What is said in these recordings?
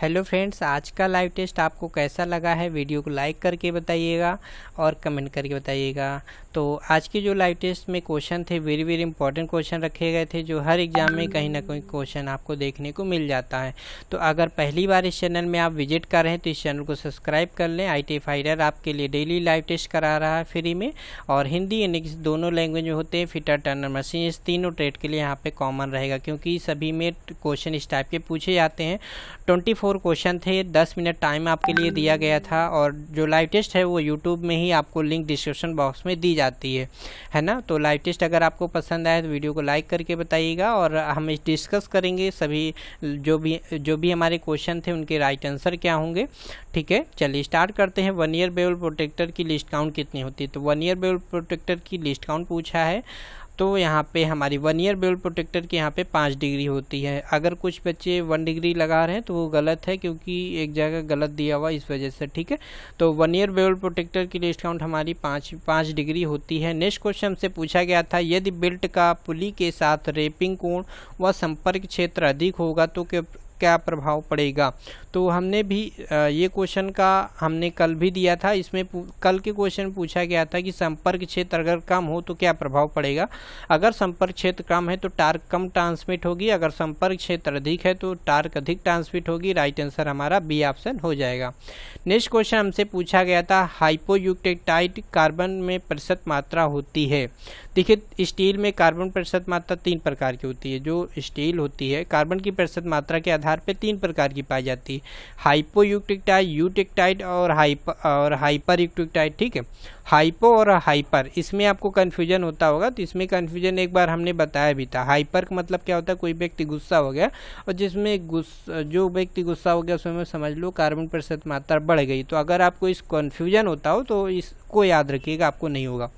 hello friends आज का live test आपको कैसा लगा है वीडियो को लाइक करके बताइएगा और कमेंट करके बताइएगा तो आज के जो लाइव टेस्ट में क्वेश्चन थे वेरी वेरी इंपॉर्टेंट क्वेश्चन रखे गए थे जो हर एग्जाम में कहीं ना कहीं क्वेश्चन आपको देखने को मिल जाता है तो अगर पहली बार इस चैनल में आप विजिट कर रहे हैं तो इस चैनल को सब्सक्राइब कर लें आई टी फाइडर आपके लिए डेली लाइव टेस्ट करा रहा है फ्री में और हिंदी इंग्लिश दोनों लैंग्वेज में होते हैं फिटर टर्नर मशीन इस तीनों ट्रेड के लिए यहाँ पर कॉमन रहेगा क्योंकि सभी में क्वेश्चन इस टाइप के पूछे जाते हैं ट्वेंटी फोर क्वेश्चन थे दस मिनट टाइम आपके लिए दिया गया था और जो लाइव टेस्ट है वो यूट्यूब में ही आपको लिंक डिस्क्रिप्शन बॉक्स में दी जाती है है ना तो लाइव टेस्ट अगर आपको पसंद आए तो वीडियो को लाइक करके बताइएगा और हम डिस्कस करेंगे सभी जो भी जो भी हमारे क्वेश्चन थे उनके राइट आंसर क्या होंगे ठीक है चलिए स्टार्ट करते हैं वन ईयर बेवल प्रोटेक्टर की लिस्ट काउंट कितनी होती है तो वन ईयर बेबल प्रोटेक्टर की लिस्ट काउंट पूछा है तो यहाँ पे हमारी वन ईयर बेल प्रोटेक्टर की यहाँ पे पाँच डिग्री होती है अगर कुछ बच्चे वन डिग्री लगा रहे हैं तो वो गलत है क्योंकि एक जगह गलत दिया हुआ इस वजह से ठीक है तो वन ईयर बेल प्रोटेक्टर की डिस्काउंट हमारी पाँच पाँच डिग्री होती है नेक्स्ट क्वेश्चन हमसे पूछा गया था यदि बेल्ट का पुली के साथ रेपिंग कोण व संपर्क क्षेत्र अधिक होगा तो क्या प्रभाव पड़ेगा तो हमने भी ये क्वेश्चन का हमने कल भी दिया था इसमें कल के क्वेश्चन पूछा गया था कि संपर्क क्षेत्र अगर कम हो तो क्या प्रभाव पड़ेगा अगर संपर्क क्षेत्र कम है तो टार्क कम ट्रांसमिट होगी अगर संपर्क क्षेत्र अधिक है तो टार्क अधिक ट्रांसमिट होगी राइट आंसर हमारा बी ऑप्शन हो जाएगा नेक्स्ट क्वेश्चन हमसे पूछा गया था हाइपोयूक्टेटाइट कार्बन में प्रतिशत मात्रा होती है देखिए स्टील में कार्बन प्रतिशत मात्रा तीन प्रकार की होती है जो स्टील होती है कार्बन की प्रतिशत मात्रा के आधार आधार पर तीन प्रकार की पाई जाती है हाइपो यूटिकटाइड यूटिकटाइड और हाइप और हाइपर यूटिकटाइड ठीक है हाइपो और हाइपर इसमें आपको कन्फ्यूजन होता होगा तो इसमें कन्फ्यूजन एक बार हमने बताया भी था हाइपर का मतलब क्या होता है कोई व्यक्ति गुस्सा हो गया और जिसमें गुस्सा जो व्यक्ति गुस्सा हो गया उसमें समझ लो कार्बन प्रतिशत मात्रा बढ़ गई तो अगर आपको इस कन्फ्यूजन होता हो तो इसको याद रखिएगा आपको नहीं होगा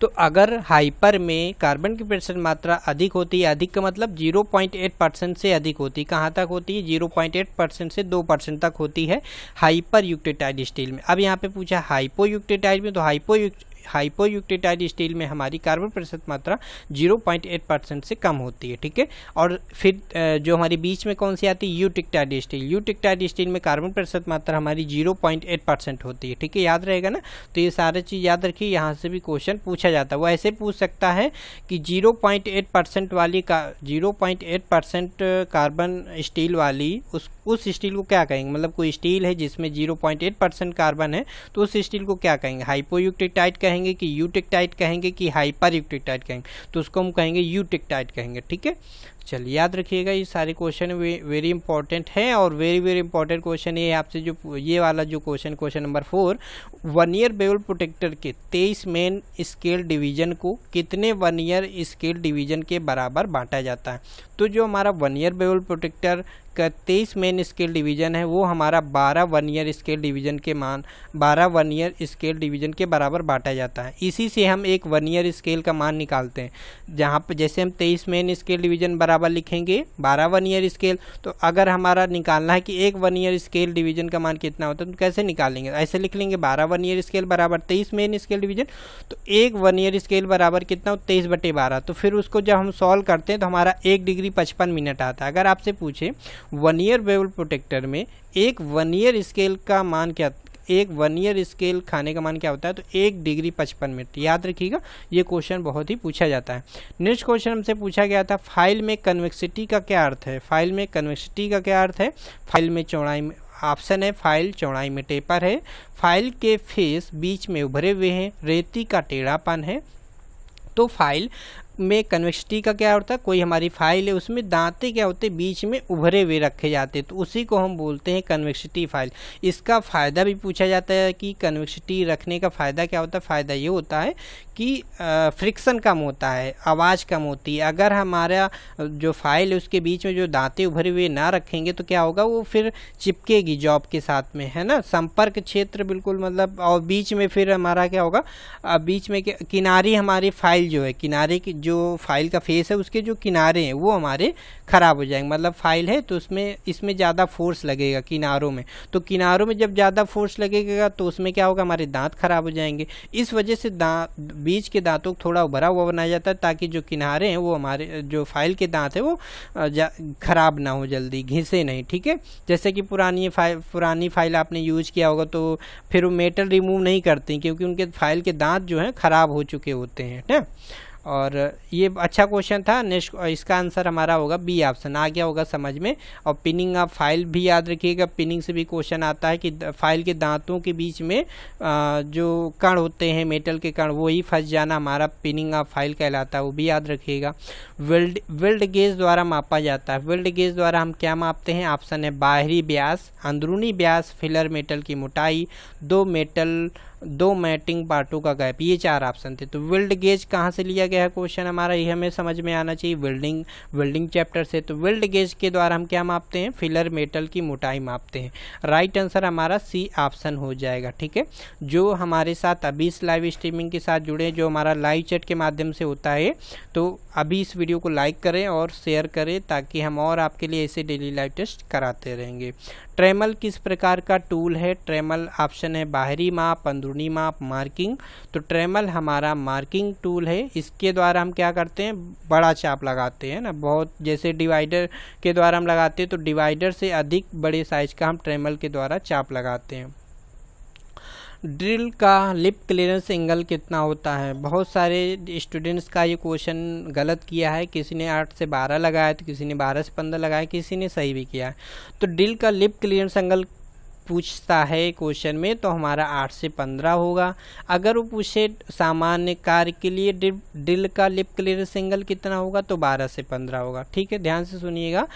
तो अगर हाइपर में कार्बन की प्रतिशत मात्रा अधिक होती है अधिक का मतलब 0.8 परसेंट से अधिक होती है कहाँ तक होती है 0.8 परसेंट से 2 परसेंट तक होती है हाइपर यूक्टेटाइड स्टील में अब यहाँ पे पूछा हाइपो यूक्टेटाइड में तो हाइपो हाइपोयूक्टेटाइड स्टील में हमारी कार्बन प्रतिशत मात्रा 0.8 परसेंट से कम होती है ठीक है और फिर जो हमारी बीच में कौन सी आती है यूटिक्टाइड स्टील यूटिक्टाइड स्टील में कार्बन प्रतिशत मात्रा हमारी 0.8 परसेंट होती है ठीक है याद रहेगा ना तो ये सारे चीज़ याद रखिए यहाँ से भी क्वेश्चन पूछा जाता है वो ऐसे पूछ सकता है कि जीरो वाली का जीरो कार्बन स्टील वाली उस उस स्टील को क्या कहेंगे मतलब कोई स्टील है जिसमें जीरो कार्बन है तो उस स्टील को क्या कहेंगे हाइपोयूक्टेटाइड कहेंगे कि यूटिकटाइट कहेंगे कि हाइपर यूटिकटाइट कहेंगे तो उसको हम कहेंगे यूटिकटाइट कहेंगे ठीक है चलिए याद रखिएगा ये सारे क्वेश्चन वे, वेरी इंपॉर्टेंट हैं और वेरी वेरी इंपॉर्टेंट क्वेश्चन ये आपसे जो ये वाला जो question question number four vernier bevel protractor के तेईस मेन स्केल डिवीजन को कितने वन ईयर स्केल डिवीजन के बराबर बांटा जाता है तो जो हमारा वन ईयर बेवल प्रोटेक्टर तेईस मेन स्केल डिवीज़न है वो हमारा बारह वन ईयर स्केल डिवीज़न के मान बारह वन ईयर स्केल डिवीज़न के बराबर बांटा जाता है इसी से हम एक वन ईयर स्केल का मान निकालते हैं जहाँ पर जैसे हम तेईस मेन स्केल डिवीज़न बराबर लिखेंगे बारह वन ईयर स्केल तो अगर हमारा निकालना है कि एक वन ईयर स्केल डिवीज़न का मान कितना होता है तो कैसे निकालेंगे ऐसे लिख लेंगे बारह वन ईयर स्केल बराबर तेईस मेन स्केल डिवीज़न तो एक वन ईयर स्केल बराबर कितना हो तेईस बटे बारह तो फिर उसको जब हम सॉल्व करते हैं तो हमारा एक डिग्री पचपन मिनट आता है अगर आपसे पूछे वन ईयर बेबल प्रोटेक्टर में एक वन ईयर स्केल का मान क्या एक वन ईयर स्केल खाने का मान क्या होता है तो एक डिग्री पचपन मिनट याद रखिएगा ये क्वेश्चन बहुत ही पूछा जाता है नेक्स्ट क्वेश्चन हमसे पूछा गया था फाइल में कन्वेक्सिटी का क्या अर्थ है फाइल में कन्वेक्सिटी का क्या अर्थ है फाइल में चौड़ाई में ऑप्शन है फाइल चौड़ाई में टेपर है फाइल के फेस बीच में उभरे हुए हैं रेती का टेढ़ापन है तो फाइल में कन्वेक्सिटी का क्या होता है कोई हमारी फाइल है उसमें दांते क्या होते बीच में उभरे हुए रखे जाते तो उसी को हम बोलते हैं कन्वेक्सिटी फाइल इसका फ़ायदा भी पूछा जाता है कि कन्वेक्सिटी रखने का फ़ायदा क्या होता है फ़ायदा ये होता है कि फ्रिक्शन कम होता है आवाज़ कम होती है अगर हमारा जो फाइल है उसके बीच में जो दांते उभरे हुए ना रखेंगे तो क्या होगा वो फिर चिपकेगी जॉब के साथ में है ना संपर्क क्षेत्र बिल्कुल मतलब और बीच में फिर हमारा क्या होगा बीच में किनारे हमारी फाइल जो है किनारे की जो फाइल का फेस है उसके जो किनारे हैं वो हमारे ख़राब हो जाएंगे मतलब फाइल है तो उसमें इसमें ज़्यादा फोर्स लगेगा किनारों में तो किनारों में जब ज़्यादा फोर्स लगेगा तो उसमें क्या होगा हमारे दांत खराब हो जाएंगे इस वजह से दांत बीच के दांतों को थोड़ा उभरा हुआ बनाया जाता है ताकि जो किनारे हैं वो हमारे जो फाइल के दांत है वो ख़राब ना हो जल्दी घिसे नहीं ठीक है जैसे कि पुरानी फाइल पुरानी फाइल आपने यूज किया होगा तो फिर वो मेटल रिमूव नहीं करती क्योंकि उनके फाइल के दांत जो हैं ख़राब हो चुके होते हैं ना और ये अच्छा क्वेश्चन था नेक्स्ट इसका आंसर हमारा होगा बी ऑप्शन आ गया होगा समझ में और पिनिंग आप फाइल भी याद रखिएगा पिनिंग से भी क्वेश्चन आता है कि फाइल के दांतों के बीच में आ, जो कण होते हैं मेटल के कण वही फंस जाना हमारा पिनिंग ऑफ फाइल कहलाता है वो भी याद रखिएगा वेल्ड वेल्ड गेज द्वारा मापा जाता है वेल्ड गेज द्वारा हम क्या मापते हैं ऑप्शन है बाहरी ब्यास अंदरूनी ब्यास फिलर मेटल की मोटाई दो मेटल दो मैटिंग पार्टों का गैप ये चार ऑप्शन थे तो विल्ड गेज कहाँ से लिया गया है क्वेश्चन हमारा ये हमें समझ में आना चाहिए वेल्डिंग वेल्डिंग चैप्टर से तो वेल्ड गेज के द्वारा हम क्या मापते हैं फिलर मेटल की मोटाई मापते हैं राइट आंसर हमारा सी ऑप्शन हो जाएगा ठीक है जो हमारे साथ अभी इस लाइव स्ट्रीमिंग के साथ जुड़े जो हमारा लाइव चैट के माध्यम से होता है तो अभी इस वीडियो को लाइक करें और शेयर करें ताकि हम और आपके लिए ऐसे डेली लाइव टेस्ट कराते रहेंगे ट्रेमल किस प्रकार का टूल है ट्रेमल ऑप्शन है बाहरी माप अंदरूनी माप मार्किंग तो ट्रेमल हमारा मार्किंग टूल है इसके द्वारा हम क्या करते हैं बड़ा चाप लगाते हैं ना बहुत जैसे डिवाइडर के द्वारा हम लगाते हैं तो डिवाइडर से अधिक बड़े साइज का हम ट्रेमल के द्वारा चाप लगाते हैं ड्रिल का लिप क्लियरेंस एंगल कितना होता है बहुत सारे स्टूडेंट्स का ये क्वेश्चन गलत किया है किसी ने आठ से बारह लगाया तो किसी ने बारह से पंद्रह लगाया किसी ने सही भी किया है तो ड्रिल का लिप क्लियरेंस एंगल पूछता है क्वेश्चन में तो हमारा आठ से पंद्रह होगा अगर वो पूछे सामान्य कार्य के लिए ड्रिल का लिप क्लियर सिंगल कितना होगा तो बारह से पंद्रह होगा ठीक है ध्यान से सुनिएगा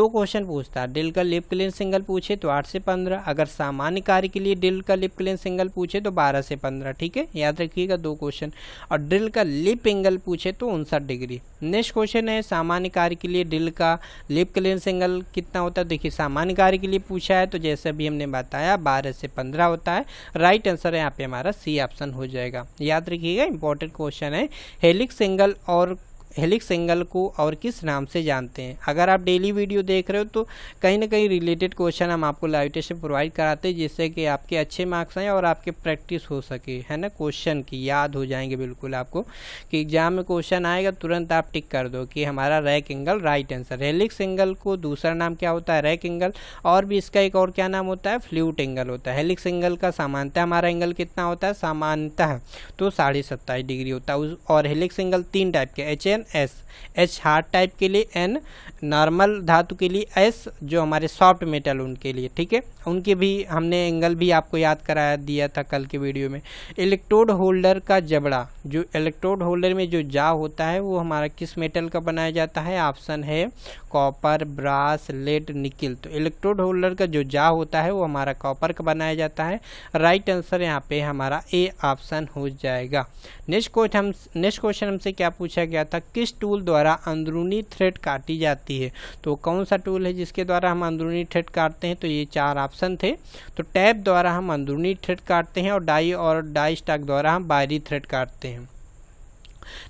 दो क्वेश्चन पूछता है ड्रिल का लिप क्लियर सिंगल पूछे तो आठ से पंद्रह अगर सामान्य कार्य के लिए ड्रिल का लिप क्लियर सिंगल पूछे तो बारह से पंद्रह ठीक है याद रखिएगा दो क्वेश्चन और ड्रिल का लिप एंगल पूछे तो उनसठ डिग्री नेक्स्ट क्वेश्चन है सामान्य कार्य के लिए ड्रिल का लिप क्लियर सिंगल कितना होता है देखिए सामान्य कार्य के लिए पूछा है तो जैसे अभी हमने बात है बारह से पंद्रह होता है राइट आंसर यहाँ पे हमारा सी ऑप्शन हो जाएगा याद रखिएगा इंपॉर्टेंट क्वेश्चन है हेलिक सिंगल और हेलिक्स एंगल को और किस नाम से जानते हैं अगर आप डेली वीडियो देख रहे हो तो कहीं ना कहीं रिलेटेड क्वेश्चन हम आपको लाइव टेस्ट प्रोवाइड कराते हैं जिससे कि आपके अच्छे मार्क्स आएँ और आपके प्रैक्टिस हो सके है ना क्वेश्चन की याद हो जाएंगे बिल्कुल आपको कि एग्जाम में क्वेश्चन आएगा तुरंत आप टिक कर दो कि हमारा rake angle right answer helix angle को दूसरा नाम क्या होता है रैक एंगल और भी इसका एक और क्या नाम होता है फ्ल्यूट एंगल होता है हेलिक्स एंगल का सामानता हमारा एंगल कितना होता है सामानता तो साढ़े सत्ताईस डिग्री होता है और हेलिक्स एंगल तीन टाइप के H N N S H hard type के लिए एन नॉर्मल धातु के लिए एस जो हमारे सॉफ्ट मेटल उनके लिए ठीक है उनके भी हमने एंगल भी आपको याद कराया दिया था कल के वीडियो में इलेक्ट्रोड होल्डर का जबड़ा जो इलेक्ट्रोड होल्डर में जो जा होता है वो हमारा किस मेटल का बनाया जाता है ऑप्शन है कॉपर ब्रास लेड निकिल तो इलेक्ट्रोड होल्डर का जो जा होता है वो हमारा कॉपर का बनाया जाता है राइट आंसर यहाँ पे हमारा ए ऑप्शन हो जाएगा नेक्स्ट क्वेश्चन हम नेक्स्ट क्वेश्चन हमसे क्या पूछा गया था किस टूल द्वारा अंदरूनी थ्रेड काटी जाती है तो कौन सा टूल है जिसके द्वारा हम अंदरूनी थ्रेड काटते हैं तो ये चार ऑप्शन थे तो टैब द्वारा हम अंदरूनी थ्रेड काटते हैं और डाई और डाई स्टाक द्वारा हम बाहरी थ्रेड काटते हैं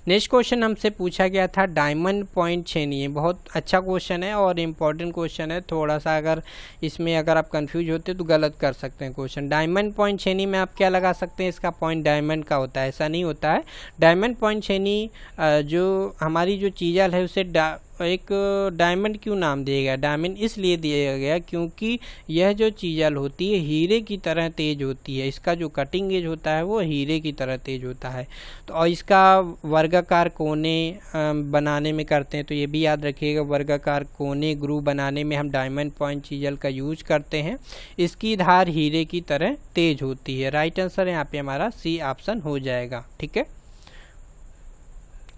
नेक्स्ट क्वेश्चन हमसे पूछा गया था डायमंड पॉइंट छेनिए बहुत अच्छा क्वेश्चन है और इम्पॉर्टेंट क्वेश्चन है थोड़ा सा अगर इसमें अगर आप कंफ्यूज होते तो गलत कर सकते हैं क्वेश्चन डायमंड पॉइंट छेनी में आप क्या लगा सकते हैं इसका पॉइंट डायमंड का होता है ऐसा नहीं होता है डायमंड पॉइंट छेनी जो हमारी जो चीज़ल है उसे एक डायमंड क्यों नाम दिया गया डायमंड इसलिए दिया गया क्योंकि यह जो चीजल होती है हीरे की तरह तेज होती है इसका जो कटिंग एज होता है वो हीरे की तरह तेज होता है तो और इसका वर्गाकार कोने बनाने में करते हैं तो ये भी याद रखिएगा वर्गाकार कोने ग्रू बनाने में हम डायमंड पॉइंट चीजल का यूज करते हैं इसकी धार हीरे की तरह तेज होती है राइट आंसर यहाँ पे हमारा सी ऑप्शन हो जाएगा ठीक है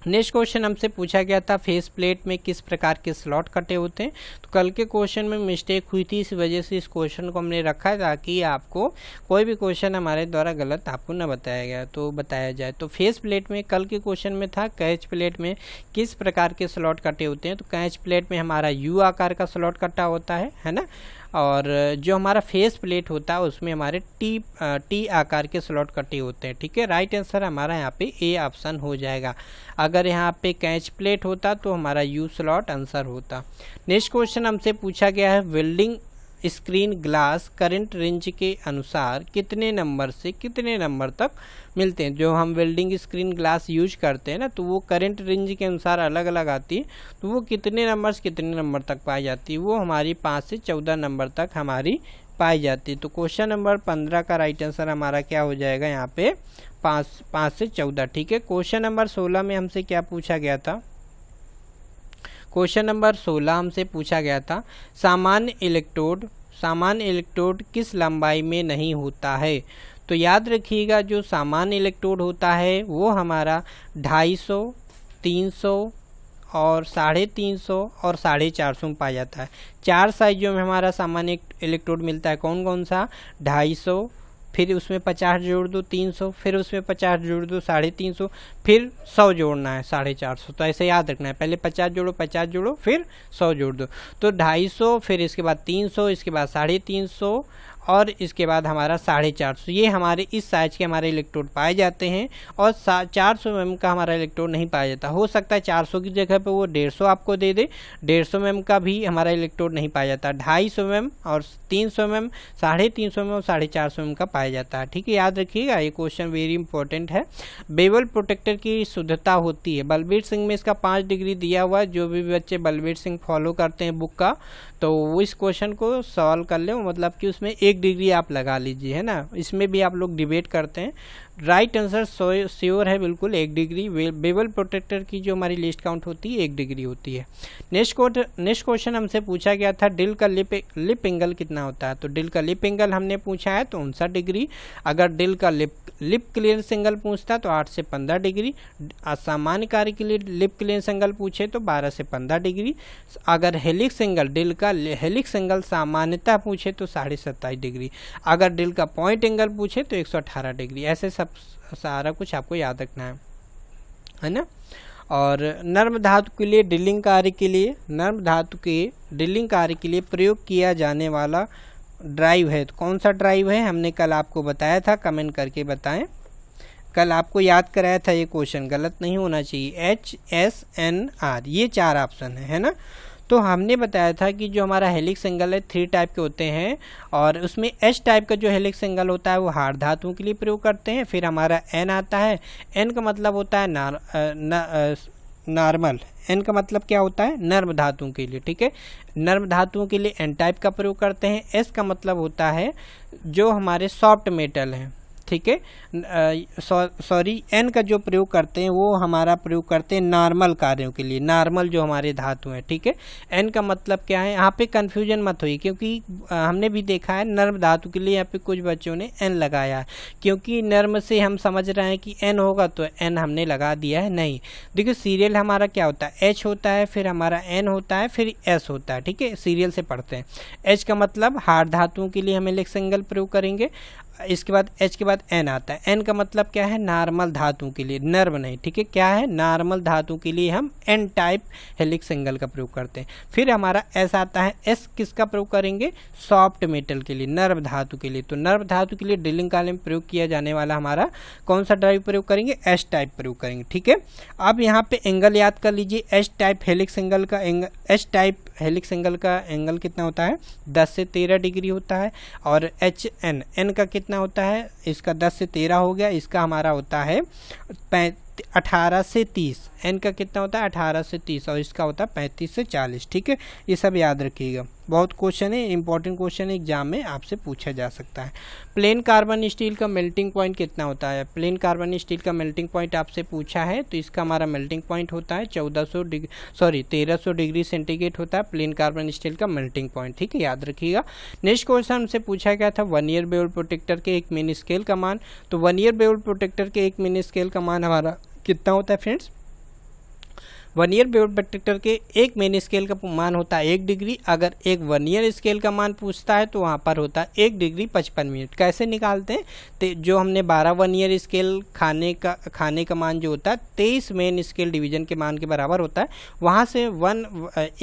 नेक्स्ट क्वेश्चन हमसे पूछा गया था फेस प्लेट में किस प्रकार के स्लॉट कटे होते हैं तो कल के क्वेश्चन में मिस्टेक हुई थी इस वजह से इस क्वेश्चन को हमने रखा है ताकि आपको कोई भी क्वेश्चन हमारे द्वारा गलत आपको न बताया गया तो बताया जाए तो फेस प्लेट में कल के क्वेश्चन में था कैच प्लेट में किस प्रकार के स्लॉट कटे होते हैं तो कैच प्लेट में हमारा यू आकार का स्लॉट कटा होता है है ना और जो हमारा फेस प्लेट होता है उसमें हमारे टी टी आकार के स्लॉट कटे होते हैं ठीक है राइट आंसर हमारा यहाँ पे ए ऑप्शन हो जाएगा अगर यहाँ पे कैच प्लेट होता तो हमारा यू स्लॉट आंसर होता नेक्स्ट क्वेश्चन हमसे पूछा गया है welding screen glass current range के अनुसार कितने नंबर से कितने नंबर तक मिलते हैं जो हम वेल्डिंग स्क्रीन ग्लास यूज करते हैं ना तो वो करंट रेंज के अनुसार अलग अलग आती है तो वो कितने नंबर से कितने नंबर तक पाई जाती है वो हमारी पाँच से चौदह नंबर तक हमारी पाई जाती है तो क्वेश्चन नंबर पंद्रह का राइट आंसर हमारा क्या हो जाएगा यहाँ पे पाँच पाँच से चौदह ठीक है क्वेश्चन नंबर सोलह में हमसे क्या पूछा गया था क्वेश्चन नंबर सोलह हमसे पूछा गया था सामान्य इलेक्ट्रोड सामान्य इलेक्ट्रोड किस लंबाई में नहीं होता है तो याद रखिएगा जो सामान्य इलेक्ट्रोड होता है वो हमारा ढाई सौ तीन सौ और साढ़े तीन सौ और साढ़े चार सौ में पाया जाता है चार साइजों में हमारा सामान्य इलेक्ट्रोड मिलता है कौन कौन सा ढाई सौ फिर उसमें पचास जोड़ दो तीन सौ फिर उसमें पचास जोड़ दो साढ़े तीन सौ फिर सौ जोड़ना है साढ़े चार सौ तो ऐसे याद रखना है पहले पचास जोड़ो पचास जोड़ो फिर सौ जोड़ दो तो ढाई सौ फिर इसके बाद तीन सौ इसके बाद साढ़े तीन सौ और इसके बाद हमारा साढ़े चार सौ ये हमारे इस साइज के हमारे इलेक्ट्रोड पाए जाते हैं और चार सौ एम का हमारा इलेक्ट्रोड नहीं पाया जाता हो सकता है चार सौ की जगह पर वो डेढ़ सौ आपको दे दे डेढ़ सौ एम का भी हमारा इलेक्ट्रोड नहीं पाया जाता ढाई सौ एम और तीन सौ एम साढ़े तीन सौ एम और साढ़े चार सौ एम का पाया जाता है ठीक है याद रखिएगा ये क्वेश्चन वेरी इंपॉर्टेंट है बेबल प्रोटेक्टर की शुद्धता होती है बलबीर सिंह में इसका पाँच डिग्री दिया हुआ है जो भी बच्चे बलबीर सिंह फॉलो करते हैं बुक का तो इस क्वेश्चन को सॉल्व कर लें मतलब कि उसमें एक डिग्री आप लगा लीजिए है ना इसमें भी आप लोग डिबेट करते हैं राइट आंसर श्योर है बिल्कुल एक डिग्री बेबल प्रोटेक्टर की जो हमारी लिस्ट काउंट होती है एक डिग्री होती है नेक्स्ट नेक्स्ट क्वेश्चन हमसे पूछा गया था डिल का लिप लिप एंगल कितना होता है तो डिल का लिप एंगल हमने पूछा है तो उनसठ डिग्री अगर डिल का लिप लिप क्लियरेंस एंगल पूछता तो आठ से पंद्रह डिग्री असामान्य कार्य के लिए लिप क्लियरेंस एंगल पूछे तो बारह से पंद्रह डिग्री अगर हेलिक्स एंगल डिल का हेलिक्स एंगल सामान्यता पूछे तो साढ़े सत्ताईस डिग्री अगर डिल का पॉइंट एंगल पूछे तो एक सौ अठारह डिग्री ऐसे सब सब सारा कुछ आपको याद रखना है है ना और नर्म धातु के लिए ड्रिलिंग कार्य के लिए नर्म धातु के ड्रिलिंग कार्य के लिए प्रयोग किया जाने वाला ड्राइव है तो कौन सा ड्राइव है हमने कल आपको बताया था कमेंट करके बताएं कल आपको याद कराया था ये क्वेश्चन गलत नहीं होना चाहिए एच एस एन आर ये चार ऑप्शन है है ना तो हमने बताया था कि जो हमारा हेलिक्स एंगल है थ्री टाइप के होते हैं और उसमें एच टाइप का जो हेलिक्स एंगल होता है वो हार्ड धातुओं के लिए प्रयोग करते हैं फिर हमारा एन आता है एन का मतलब होता है नार, न, नॉर्मल एन का मतलब क्या होता है नर्म धातुओं के लिए ठीक है नर्म धातुओं के लिए एन टाइप का प्रयोग करते हैं एस का मतलब होता है जो हमारे सॉफ्ट मेटल हैं ठीक है सॉरी एन का जो प्रयोग करते हैं वो हमारा प्रयोग करते हैं नॉर्मल कार्यों के लिए नॉर्मल जो हमारे धातु हैं ठीक है एन का मतलब क्या है यहाँ पे कन्फ्यूजन मत हुई क्योंकि हमने भी देखा है नर्म धातु के लिए यहाँ पे कुछ बच्चों ने एन लगाया है क्योंकि नर्म से हम समझ रहे हैं कि एन होगा तो एन हमने लगा दिया है नहीं देखिए सीरियल हमारा क्या होता है एच होता है फिर हमारा एन होता है फिर एस होता है ठीक है सीरियल से पढ़ते हैं एच का मतलब हार्ड धातुओं के लिए हम इलेक्सिंगल प्रयोग करेंगे इसके बाद एच के बाद एन आता है एन का मतलब क्या है नॉर्मल धातु के लिए नर्व नहीं ठीक है क्या है नॉर्मल धातु के लिए हम एन टाइप हेलिक्स एंगल का प्रयोग करते हैं फिर हमारा एस आता है एस किसका प्रयोग करेंगे सॉफ्ट मेटल के लिए नर्व धातु के लिए तो नर्व धातु के लिए ड्रिलिंग काले में प्रयोग किया जाने वाला हमारा कौन सा ड्राइव प्रयोग करेंगे एस टाइप प्रयोग करेंगे ठीक है अब यहाँ पे एंगल याद कर लीजिए एस टाइप हेलिक्स एंगल का angle S type helix angle का एंगल कितना होता है दस से तेरह डिग्री होता है और एच एन एन का कितना कितना होता है इसका दस से तेरह हो गया इसका हमारा होता है अठारह से तीस एन का कितना होता है अठारह से तीस और इसका होता है पैंतीस से चालीस ठीक है ये सब याद रखिएगा बहुत क्वेश्चन है इंपॉर्टेंट क्वेश्चन एग्जाम में आपसे पूछा जा सकता है प्लेन कार्बन स्टील का मेल्टिंग पॉइंट कितना होता है प्लेन कार्बन स्टील का मेल्टिंग पॉइंट आपसे पूछा है तो इसका हमारा मेल्टिंग पॉइंट होता है 1400 डिग्री सॉरी 1300 डिग्री सेंटीग्रेड होता है प्लेन कार्बन स्टील का मेल्टिंग पॉइंट ठीक है याद रखिएगा नेक्स्ट क्वेश्चन हमसे पूछा गया था वन ईयर बेवल प्रोटेक्टर के एक मिनी स्केल का मान तो वन ईयर बेवल प्रोटेक्टर के एक मिनी स्केल का मान हमारा कितना होता है फ्रेंड्स वन ईयर वेक्टर के एक मेन स्केल का मान होता है एक डिग्री अगर एक वन ईयर स्केल का मान पूछता है तो वहाँ पर होता है एक डिग्री पचपन मिनट कैसे निकालते हैं तो जो हमने बारह वन ईयर स्केल खाने का खाने का मान जो होता है तेईस मेन स्केल डिवीजन के मान के बराबर होता है वहाँ से वन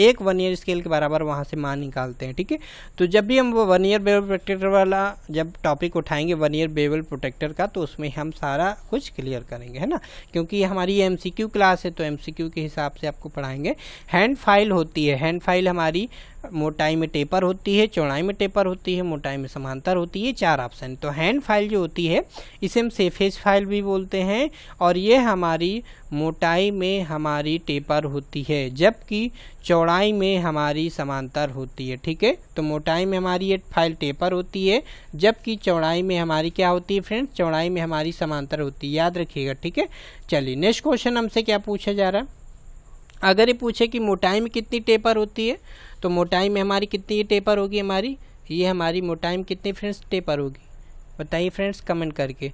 एक वन ईयर स्केल के बराबर वहाँ से मान निकालते हैं ठीक है तो जब भी हम वन ईयर बेबल प्रोटेक्टर वाला जब टॉपिक उठाएंगे वन ईयर बेबल प्रोटेक्टर का तो उसमें हम सारा कुछ क्लियर करेंगे है ना क्योंकि हमारी एम क्लास है तो एम के हिसाब हिसाब से आपको पढ़ाएंगे हैंड फाइल होती है हैंड फाइल हमारी मोटाई में टेपर होती है चौड़ाई में टेपर होती है मोटाई में समांतर होती है चार ऑप्शन तो हैंड फाइल जो होती है इसे हम सेफेज फाइल भी बोलते हैं और ये हमारी मोटाई में हमारी टेपर होती है जबकि चौड़ाई में हमारी समांतर होती है ठीक है तो मोटाई में हमारी ये फाइल टेपर होती है जबकि चौड़ाई में हमारी क्या होती है फ्रेंड चौड़ाई में हमारी समांतर होती है याद रखिएगा ठीक है चलिए नेक्स्ट क्वेश्चन हमसे क्या पूछा जा रहा है अगर ये पूछे कि मोटाई में कितनी टेपर होती है तो मोटाई में हमारी कितनी टेपर होगी हमारी ये हमारी मोटाई में कितनी फ्रेंड्स टेपर होगी बताइए फ्रेंड्स कमेंट करके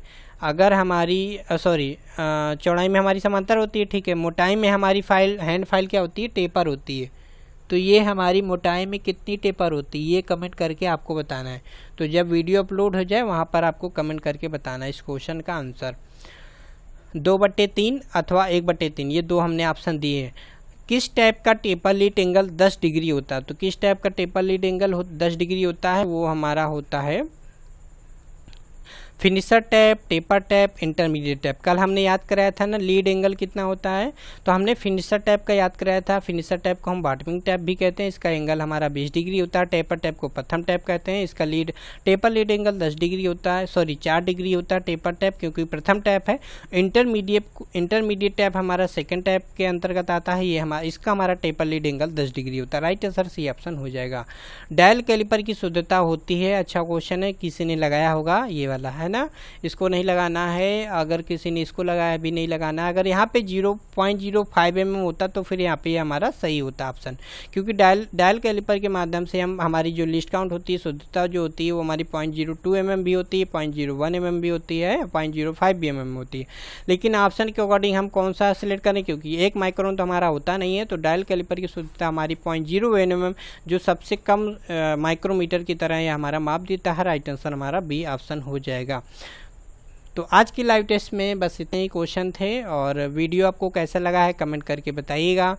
अगर हमारी सॉरी चौड़ाई में हमारी समांतर होती है ठीक है मोटाई में हमारी फाइल हैंड फाइल क्या होती है टेपर होती है तो ये हमारी मोटाई में कितनी टेपर होती है ये कमेंट करके आपको बताना है तो जब वीडियो अपलोड हो जाए वहाँ पर आपको कमेंट करके बताना है इस क्वेश्चन का आंसर दो बट्टे तीन अथवा एक बट्टे तीन ये दो हमने ऑप्शन दिए हैं किस टाइप का टेपर लीड एंगल 10 डिग्री होता है तो किस टाइप का टेपर लीड एंगल हो, 10 डिग्री होता है वो हमारा होता है finisher tap taper tap intermediate tap कल हमने याद कराया था ना लीड एंगल कितना होता है तो हमने फिनिशर टैप का याद कराया था फिनिशर टैप को हम बॉटमिंग टैप भी कहते हैं इसका एंगल हमारा बीस डिग्री होता है टेपर टैप को प्रथम टैप कहते हैं इसका लीड टेपर लीड एंगल दस डिग्री होता है सॉरी चार डिग्री होता है टेपर टैप क्योंकि प्रथम टैप है इंटरमीडिएट इंटरमीडिएट टैप हमारा सेकेंड टैप के अंतर्गत आता है ये हमारा इसका हमारा टेपर लीड एंगल दस डिग्री होता है राइट आंसर सी ऑप्शन हो जाएगा डायल कैलिपर की शुद्धता होती है अच्छा क्वेश्चन है किसी ने लगाया होगा ये वाला है है ना इसको नहीं लगाना है अगर किसी ने इसको लगाया भी नहीं लगाना है अगर यहाँ पे zero point zero five M होता तो फिर यहाँ पे हमारा सही होता ऑप्शन क्योंकि डायल डायल कैलिपर के माध्यम से हम हमारी जो लिस्ट काउंट होती है शुद्धता जो होती है वो हमारी point zero two M M भी होती है point zero one M M भी होती है point zero five B M M होती है लेकिन ऑप्शन के अकॉर्डिंग हम कौन सा सिलेक्ट करें क्योंकि एक माइक्रोन तो हमारा होता नहीं है तो डायल कैलिपर की शुद्धता हमारी point zero N M M जो सबसे कम माइक्रोमीटर की तरह यह हमारा माप देता है राइट आंसर हमारा बी ऑप्शन हो जाएगा जाएगा तो आज की लाइव टेस्ट में बस इतने ही क्वेश्चन थे और वीडियो आपको कैसा लगा है कमेंट करके बताइएगा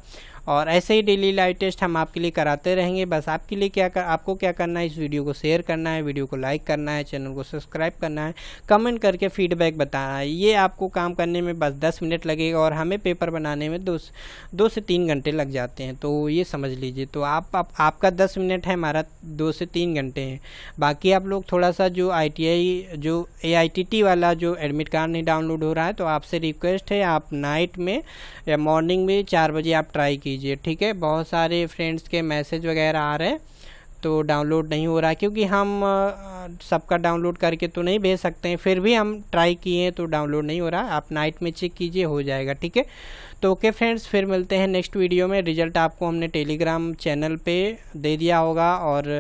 और ऐसे ही डेली लाइव टेस्ट हम आपके लिए कराते रहेंगे बस आपके लिए क्या कर, आपको क्या करना है इस वीडियो को शेयर करना है वीडियो को लाइक करना है चैनल को सब्सक्राइब करना है कमेंट करके फीडबैक बताना है ये आपको काम करने में बस दस मिनट लगेगा और हमें पेपर बनाने में दो दो से तीन घंटे लग जाते हैं तो ये समझ लीजिए तो आप, आप आपका दस मिनट है हमारा दो से तीन घंटे हैं बाकी आप लोग थोड़ा सा जो आई जो ए वाला जो एडमिट कार्ड नहीं डाउनलोड हो रहा है तो आपसे रिक्वेस्ट है आप नाइट में या मॉर्निंग में चार बजे आप ट्राई कीजिए ठीक है बहुत सारे फ्रेंड्स के मैसेज वगैरह आ रहे हैं तो डाउनलोड नहीं हो रहा क्योंकि हम सबका डाउनलोड करके तो नहीं भेज सकते हैं फिर भी हम ट्राई किए तो डाउनलोड नहीं हो रहा आप नाइट में चेक कीजिए हो जाएगा ठीक है तो ओके फ्रेंड्स फिर मिलते हैं नेक्स्ट वीडियो में रिजल्ट आपको हमने टेलीग्राम चैनल पे दे दिया होगा और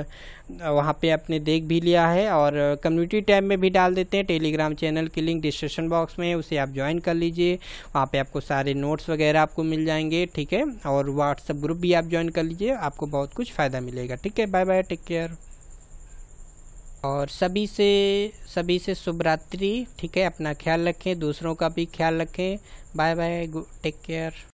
वहाँ पे आपने देख भी लिया है और कम्युनिटी टैब में भी डाल देते हैं टेलीग्राम चैनल की लिंक डिस्क्रिप्शन बॉक्स में उसे आप ज्वाइन कर लीजिए वहाँ पे आपको सारे नोट्स वगैरह आपको मिल जाएंगे ठीक है और व्हाट्सअप ग्रुप भी आप ज्वाइन कर लीजिए आपको बहुत कुछ फ़ायदा मिलेगा ठीक है बाय बाय टेक केयर और सभी से सभी से शुभरात्रि ठीक है अपना ख्याल रखें दूसरों का भी ख्याल रखें बाय बाय टेक केयर